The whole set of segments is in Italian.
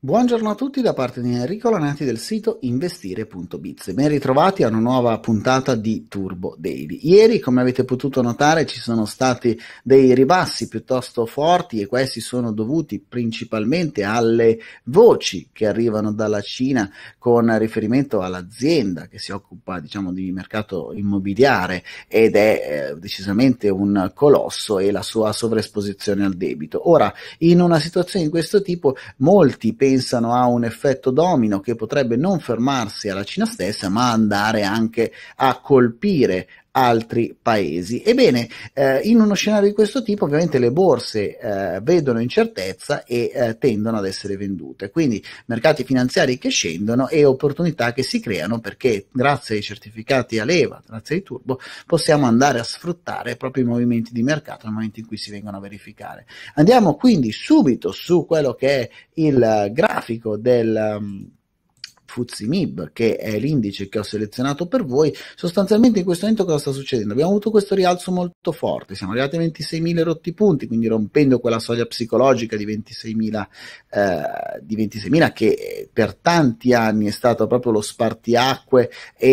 Buongiorno a tutti da parte di Enrico Lanati del sito investire.biz. Ben ritrovati a una nuova puntata di Turbo Daily. Ieri, come avete potuto notare, ci sono stati dei ribassi piuttosto forti e questi sono dovuti principalmente alle voci che arrivano dalla Cina con riferimento all'azienda che si occupa, diciamo, di mercato immobiliare ed è eh, decisamente un colosso e la sua sovraesposizione al debito. Ora, in una situazione di questo tipo, molti pensano pensano a un effetto domino che potrebbe non fermarsi alla Cina stessa, ma andare anche a colpire altri paesi. Ebbene, eh, in uno scenario di questo tipo ovviamente le borse eh, vedono incertezza e eh, tendono ad essere vendute, quindi mercati finanziari che scendono e opportunità che si creano perché grazie ai certificati a leva, grazie ai turbo, possiamo andare a sfruttare proprio i movimenti di mercato nel momento in cui si vengono a verificare. Andiamo quindi subito su quello che è il eh, grafico del... Um, FUZIMIB, che è l'indice che ho selezionato per voi, sostanzialmente in questo momento cosa sta succedendo? Abbiamo avuto questo rialzo molto forte, siamo arrivati a 26.000 rotti punti, quindi rompendo quella soglia psicologica di 26.000, eh, di 26.000 che per tanti anni è stato proprio lo spartiacque e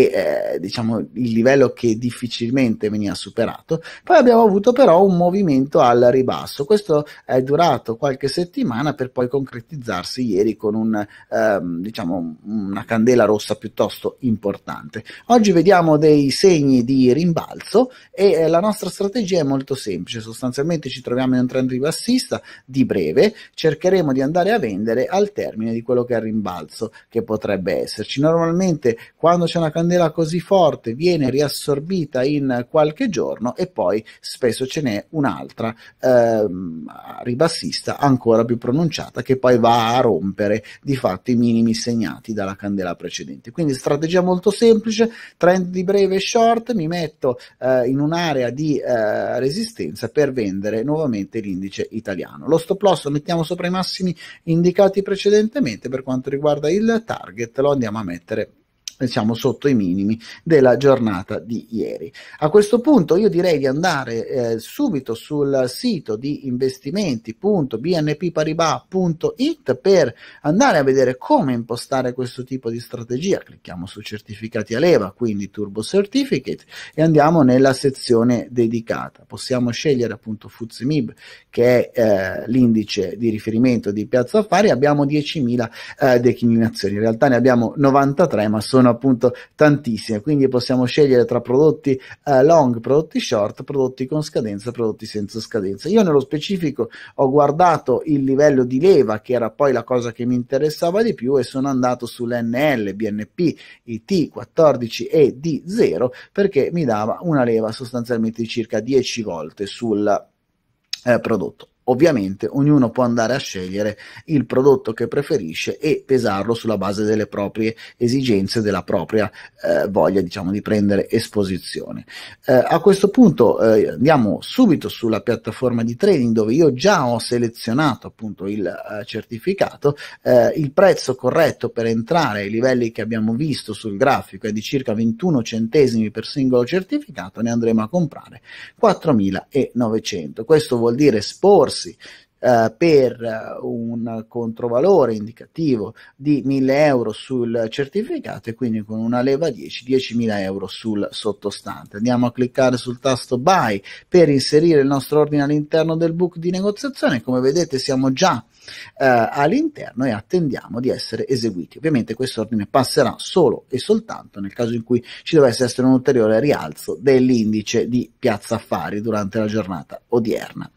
eh, diciamo il livello che difficilmente veniva superato. Poi abbiamo avuto però un movimento al ribasso, questo è durato qualche settimana per poi concretizzarsi ieri con un, eh, diciamo, un una candela rossa piuttosto importante. Oggi vediamo dei segni di rimbalzo e eh, la nostra strategia è molto semplice, sostanzialmente ci troviamo in un trend ribassista di breve, cercheremo di andare a vendere al termine di quello che è il rimbalzo che potrebbe esserci. Normalmente quando c'è una candela così forte viene riassorbita in qualche giorno e poi spesso ce n'è un'altra ehm, ribassista ancora più pronunciata che poi va a rompere di fatto i minimi segnati dalla candela precedente. Quindi strategia molto semplice, trend di breve e short, mi metto eh, in un'area di eh, resistenza per vendere nuovamente l'indice italiano. Lo stop loss lo mettiamo sopra i massimi indicati precedentemente, per quanto riguarda il target lo andiamo a mettere siamo sotto i minimi della giornata di ieri. A questo punto io direi di andare eh, subito sul sito di investimenti.bnpparibas.it per andare a vedere come impostare questo tipo di strategia. Clicchiamo su certificati a leva, quindi Turbo Certificate e andiamo nella sezione dedicata. Possiamo scegliere appunto Fuzimib che è eh, l'indice di riferimento di Piazza Affari, abbiamo 10.000 eh, declinazioni. In realtà ne abbiamo 93, ma sono sono appunto tantissime, quindi possiamo scegliere tra prodotti eh, long, prodotti short, prodotti con scadenza, prodotti senza scadenza. Io nello specifico ho guardato il livello di leva, che era poi la cosa che mi interessava di più, e sono andato sull'NL, BNP, IT 14 e D0 perché mi dava una leva sostanzialmente di circa 10 volte sul eh, prodotto. Ovviamente ognuno può andare a scegliere il prodotto che preferisce e pesarlo sulla base delle proprie esigenze, della propria eh, voglia diciamo, di prendere esposizione. Eh, a questo punto eh, andiamo subito sulla piattaforma di trading dove io già ho selezionato appunto il eh, certificato, eh, il prezzo corretto per entrare ai livelli che abbiamo visto sul grafico è di circa 21 centesimi per singolo certificato, ne andremo a comprare 4.900. Questo vuol dire esporsi corsi eh, per eh, un controvalore indicativo di 1000 euro sul certificato e quindi con una leva 10, 10.000 euro sul sottostante. Andiamo a cliccare sul tasto buy per inserire il nostro ordine all'interno del book di negoziazione. Come vedete siamo già eh, all'interno e attendiamo di essere eseguiti. Ovviamente questo ordine passerà solo e soltanto nel caso in cui ci dovesse essere un ulteriore rialzo dell'indice di Piazza Affari durante la giornata odierna.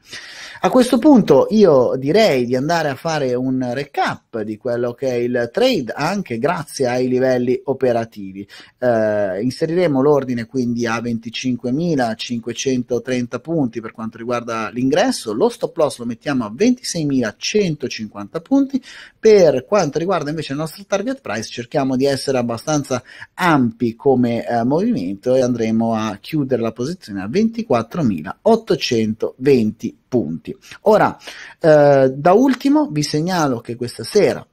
A questo punto io direi di andare a fare un recap di quello che è il trade anche grazie ai livelli operativi. Eh, inseriremo l'ordine quindi a 25.530 punti per quanto riguarda l'ingresso, lo stop loss lo mettiamo a 26.100 150 punti. Per quanto riguarda invece il nostro target price, cerchiamo di essere abbastanza ampi come eh, movimento e andremo a chiudere la posizione a 24.820 punti. Ora, eh, da ultimo vi segnalo che questa sera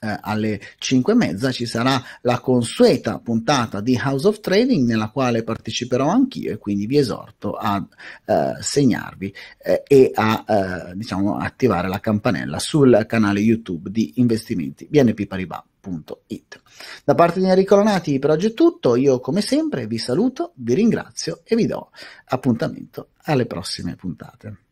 eh, alle 5 e mezza ci sarà la consueta puntata di House of Trading nella quale parteciperò anch'io e quindi vi esorto a eh, segnarvi eh, e a eh, diciamo, attivare la campanella sul canale YouTube di investimenti BNP Paribas.it. Da parte di Enrico Lonati per oggi è tutto, io come sempre vi saluto, vi ringrazio e vi do appuntamento alle prossime puntate.